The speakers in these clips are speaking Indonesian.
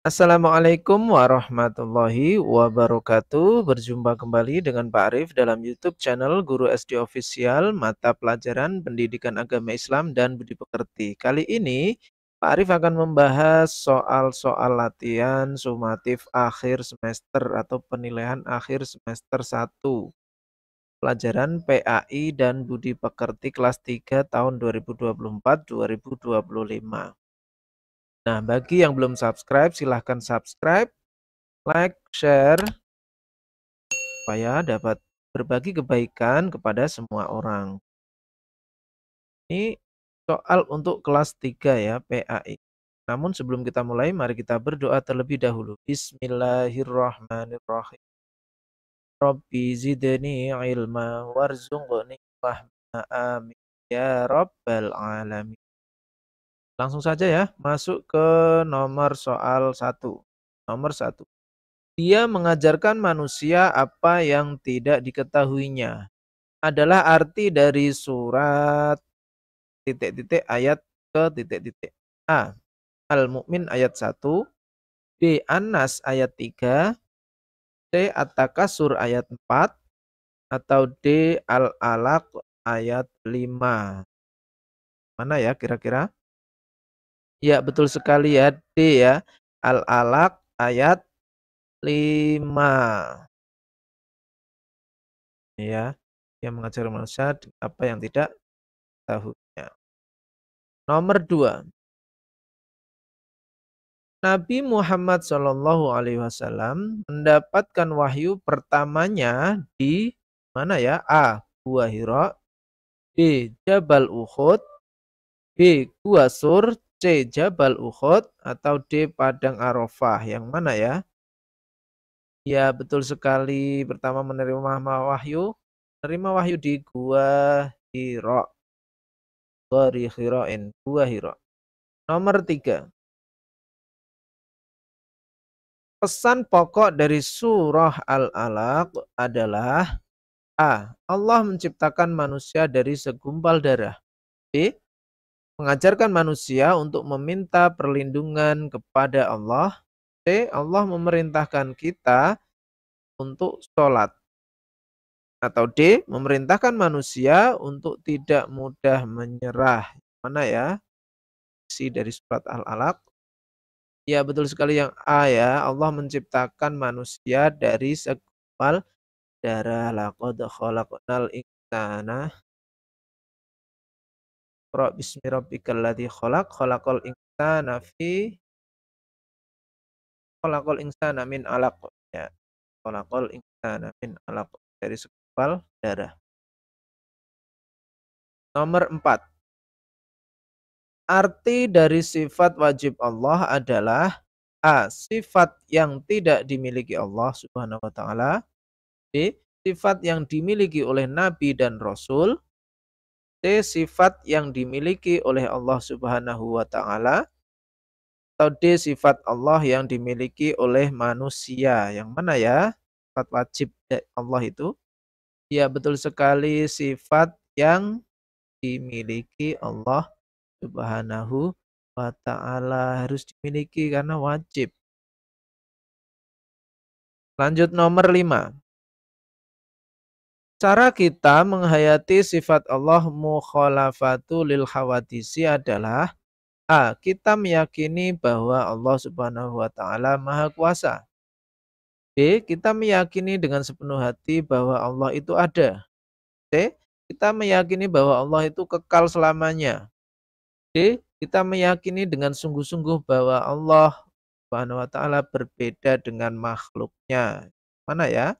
Assalamualaikum warahmatullahi wabarakatuh. Berjumpa kembali dengan Pak Arif dalam YouTube channel Guru SD Official Mata Pelajaran Pendidikan Agama Islam dan Budi Pekerti. Kali ini Pak Arif akan membahas soal-soal latihan sumatif akhir semester atau penilaian akhir semester 1. Pelajaran PAI dan Budi Pekerti kelas 3 tahun 2024-2025. Nah, bagi yang belum subscribe, silahkan subscribe, like, share, supaya dapat berbagi kebaikan kepada semua orang. Ini soal untuk kelas 3 ya, PAI. Namun sebelum kita mulai, mari kita berdoa terlebih dahulu. Bismillahirrahmanirrahim. Rabbi zidni ilma warzuqni fahma amin ya rabbal alamin. Langsung saja ya, masuk ke nomor soal satu. Nomor satu. Dia mengajarkan manusia apa yang tidak diketahuinya. Adalah arti dari surat titik-titik ayat ke titik-titik. A. Al-Mu'min ayat 1. B. An-Nas ayat 3. C. At-Takasur ayat 4. Atau D. Al-Alaq ayat 5. Mana ya kira-kira? Ya, betul sekali ya. D ya. Al-Alaq ayat 5. Ya, yang mengajar manusia apa yang tidak tahunya. Nomor 2. Nabi Muhammad Shallallahu Alaihi Wasallam mendapatkan wahyu pertamanya di mana ya? A. Gua Hiro, B. Jabal Uhud, B. Gua Sur, C. Jabal Uhud atau D. Padang Arafah. Yang mana ya? Ya, betul sekali. Pertama menerima wahyu. Menerima wahyu di Gua Hiro. Gori Hiroin. Gua Hiro. Nomor tiga. Pesan pokok dari surah Al-Alaq adalah A. Allah menciptakan manusia dari segumpal darah. B mengajarkan manusia untuk meminta perlindungan kepada Allah. C. Eh, Allah memerintahkan kita untuk sholat. Atau D. Memerintahkan manusia untuk tidak mudah menyerah. Mana ya? Si dari surat Al-Alaq. Ya betul sekali yang A ya. Allah menciptakan manusia dari segumpal darah. Laqad khalaqnal insana Iqra bismi rabbikal ladzi khalaq khalaqal insana fi khalaqal insana min alaq ya. Khalaqal insana min alaq dari sekepal darah. Nomor 4. Arti dari sifat wajib Allah adalah A. Sifat yang tidak dimiliki Allah subhanahu wa ta'ala. B. Sifat yang dimiliki oleh Nabi dan Rasul. D. Sifat yang dimiliki oleh Allah Subhanahu wa Ta'ala atau D. Sifat Allah yang dimiliki oleh manusia. Yang mana ya? Sifat wajib ya, Allah itu? Ya betul sekali sifat yang dimiliki Allah Subhanahu wa Ta'ala harus dimiliki karena wajib. Lanjut nomor 5. Cara kita menghayati sifat Allah mukhalafatu lil khawatisi adalah A. Kita meyakini bahwa Allah subhanahu wa ta'ala maha kuasa. B. Kita meyakini dengan sepenuh hati bahwa Allah itu ada. C. Kita meyakini bahwa Allah itu kekal selamanya. D. Kita meyakini dengan sungguh-sungguh bahwa Allah subhanahu wa ta'ala berbeda dengan makhluknya. Mana ya?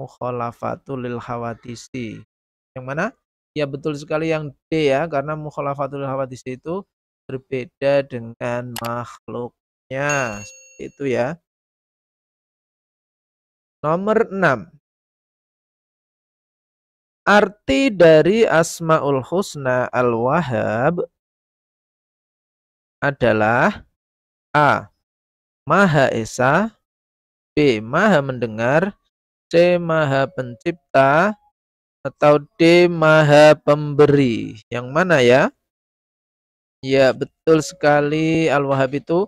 mukhalafatul hawadisi. Yang mana? Ya betul sekali yang D ya, karena mukhalafatul lil hawadisi itu berbeda dengan makhluknya. Seperti itu ya. Nomor 6. Arti dari Asmaul Husna Al-Wahhab adalah A. Maha Esa B. Maha Mendengar C maha pencipta atau D maha pemberi yang mana ya ya betul sekali al-wahab itu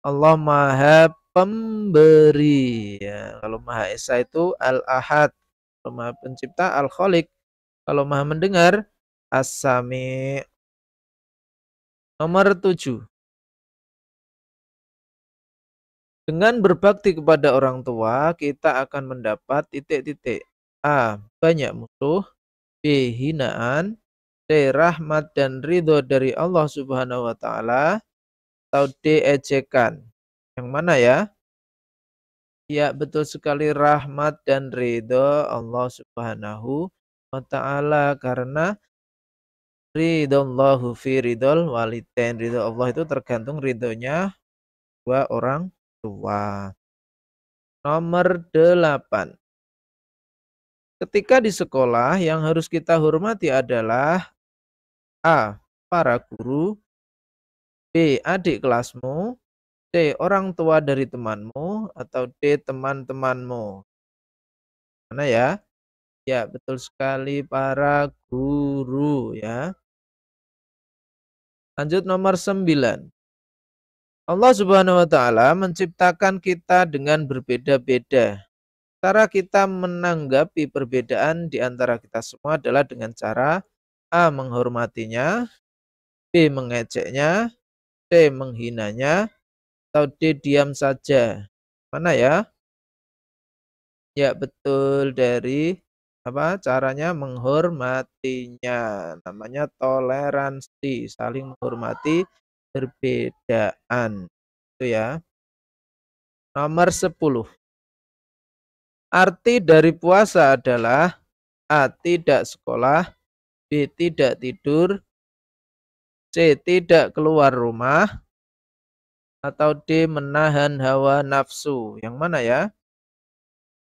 Allah maha pemberi ya kalau maha esa itu al-ahad kalau maha pencipta al-khalik kalau maha mendengar as-sami nomor tujuh. Dengan berbakti kepada orang tua, kita akan mendapat titik-titik A. Banyak musuh B. Hinaan C. Rahmat dan ridho dari Allah subhanahu wa ta'ala atau D. Ejekan Yang mana ya? Ya, betul sekali rahmat dan ridho Allah subhanahu wa ta'ala karena ridho fi ridhol walidain. Ridho Allah itu tergantung ridhonya dua orang tua. Nomor delapan. Ketika di sekolah, yang harus kita hormati adalah A. Para guru B. Adik kelasmu C. Orang tua dari temanmu Atau D. Teman-temanmu Mana ya? Ya, betul sekali para guru ya. Lanjut nomor 9. Allah Subhanahu wa taala menciptakan kita dengan berbeda-beda. Cara kita menanggapi perbedaan di antara kita semua adalah dengan cara A menghormatinya, B mengejeknya, C menghinanya, atau D diam saja. Mana ya? Ya betul dari apa caranya menghormatinya namanya toleransi saling menghormati perbedaan. Itu ya. Nomor 10. Arti dari puasa adalah A. Tidak sekolah B. Tidak tidur C. Tidak keluar rumah atau D. Menahan hawa nafsu. Yang mana ya?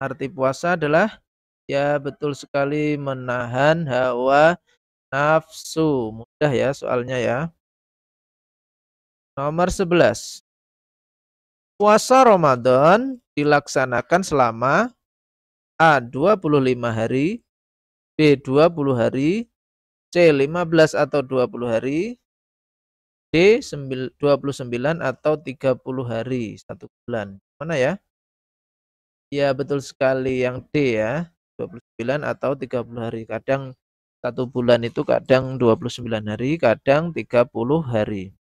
Arti puasa adalah ya betul sekali menahan hawa nafsu. Mudah ya soalnya ya. Nomor 11. Puasa Ramadan dilaksanakan selama A. 25 hari B. 20 hari C. 15 atau 20 hari D. 29 atau 30 hari satu bulan. Mana ya? Ya betul sekali yang D ya. 29 atau 30 hari. Kadang satu bulan itu kadang 29 hari, kadang 30 hari.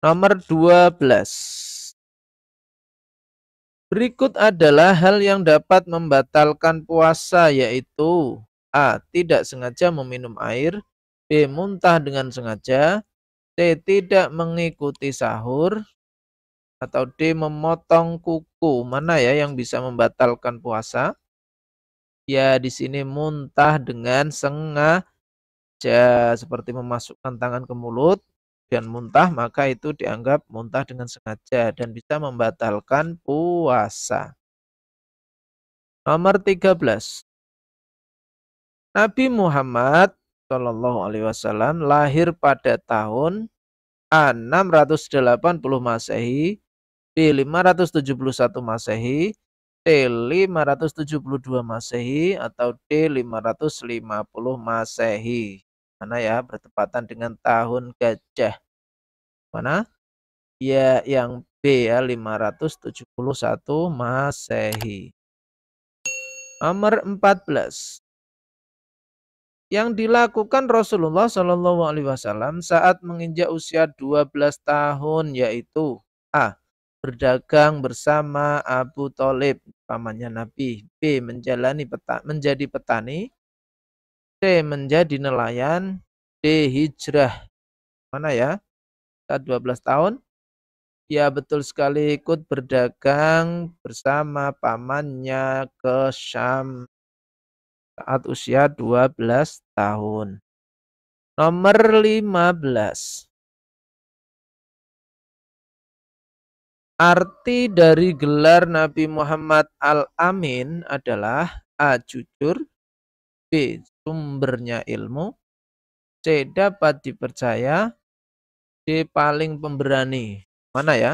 Nomor 12. Berikut adalah hal yang dapat membatalkan puasa yaitu A. Tidak sengaja meminum air B. Muntah dengan sengaja C. Tidak mengikuti sahur atau D. Memotong kuku. Mana ya yang bisa membatalkan puasa? Ya, di sini muntah dengan sengaja seperti memasukkan tangan ke mulut dan muntah maka itu dianggap muntah dengan sengaja dan bisa membatalkan puasa. Nomor 13. Nabi Muhammad Shallallahu alaihi wasallam lahir pada tahun 680 Masehi, B571 Masehi, T572 Masehi atau D550 Masehi mana ya bertepatan dengan tahun gajah. Mana? Ya yang B ya 571 Masehi. Nomor 14. Yang dilakukan Rasulullah Shallallahu alaihi wasallam saat menginjak usia 12 tahun yaitu A. berdagang bersama Abu Thalib pamannya Nabi, B. menjalani peta, menjadi petani, C. Menjadi nelayan. D. Hijrah. Mana ya? Saat 12 tahun. Ya betul sekali ikut berdagang bersama pamannya ke Syam saat usia 12 tahun. Nomor 15. Arti dari gelar Nabi Muhammad Al-Amin adalah A. Jujur B sumbernya ilmu, C dapat dipercaya, D paling pemberani. Mana ya?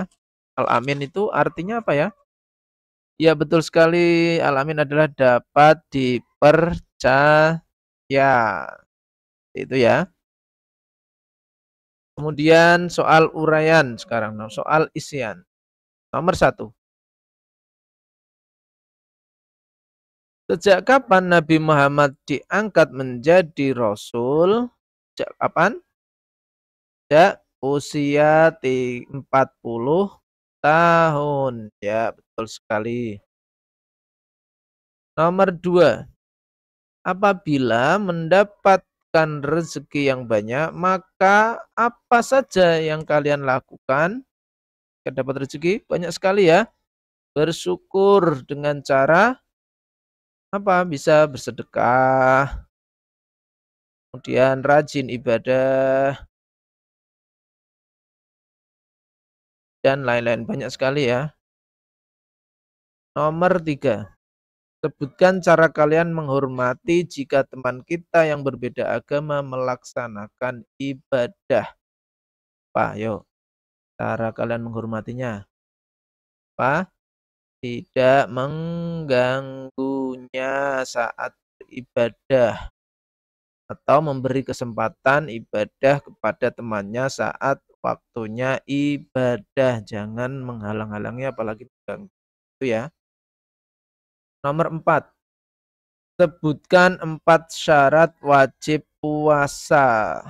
Al-amin itu artinya apa ya? Ya betul sekali, al-amin adalah dapat dipercaya. Itu ya. Kemudian soal urayan sekarang, soal isian. Nomor satu. Sejak kapan Nabi Muhammad diangkat menjadi rasul? Sejak kapan? Sejak usia 40 tahun. Ya, betul sekali. Nomor dua, apabila mendapatkan rezeki yang banyak, maka apa saja yang kalian lakukan? Dapat rezeki banyak sekali ya. Bersyukur dengan cara apa bisa bersedekah kemudian rajin ibadah dan lain-lain banyak sekali ya nomor tiga Sebutkan cara kalian menghormati jika teman kita yang berbeda agama melaksanakan ibadah. Pak, Yuk. Cara kalian menghormatinya. Pak tidak mengganggunya saat ibadah atau memberi kesempatan ibadah kepada temannya saat waktunya ibadah. Jangan menghalang halangnya apalagi mengganggu. Itu ya. Nomor empat. Sebutkan empat syarat wajib puasa.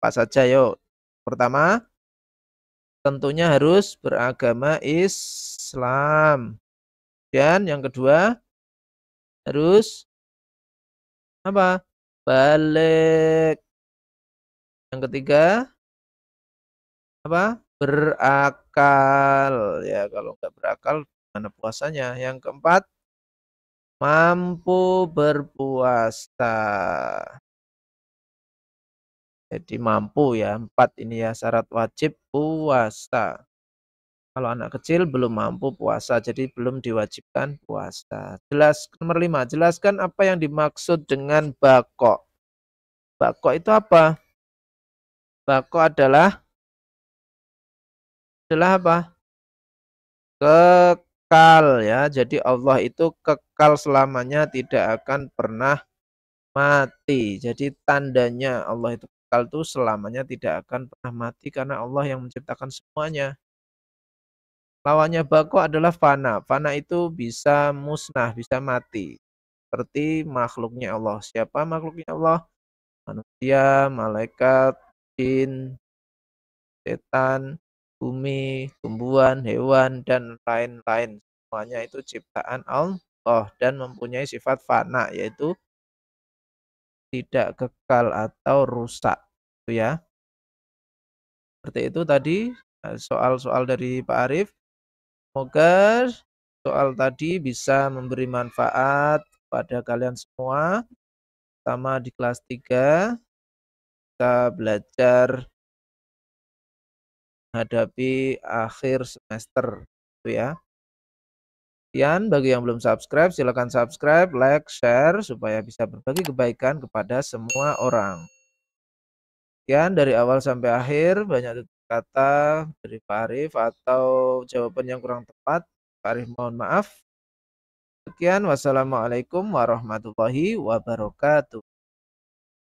Apa saja yuk. Pertama, tentunya harus beragama Islam. Dan yang kedua harus apa? Balik. Yang ketiga apa? Berakal. Ya, kalau nggak berakal mana puasanya? Yang keempat mampu berpuasa. Jadi mampu ya, empat ini ya syarat wajib puasa. Kalau anak kecil belum mampu puasa, jadi belum diwajibkan puasa. Jelas nomor lima. jelaskan apa yang dimaksud dengan bakok. Bakok itu apa? Bakok adalah adalah apa? Kekal ya. Jadi Allah itu kekal selamanya tidak akan pernah mati. Jadi tandanya Allah itu kekal itu selamanya tidak akan pernah mati karena Allah yang menciptakan semuanya. Lawannya bako adalah fana. Fana itu bisa musnah, bisa mati. Seperti makhluknya Allah. Siapa makhluknya Allah? Manusia, malaikat, jin, setan, bumi, tumbuhan, hewan, dan lain-lain. Semuanya itu ciptaan Allah dan mempunyai sifat fana, yaitu tidak kekal atau rusak. Itu ya. Seperti itu tadi e, soal-soal dari Pak Arif. Semoga soal tadi bisa memberi manfaat pada kalian semua. Sama di kelas 3 kita belajar menghadapi akhir semester itu ya. Sekian bagi yang belum subscribe silakan subscribe, like, share supaya bisa berbagi kebaikan kepada semua orang sekian dari awal sampai akhir banyak kata dari Pak Arif atau jawaban yang kurang tepat. Pak Arif mohon maaf. Sekian wassalamualaikum warahmatullahi wabarakatuh.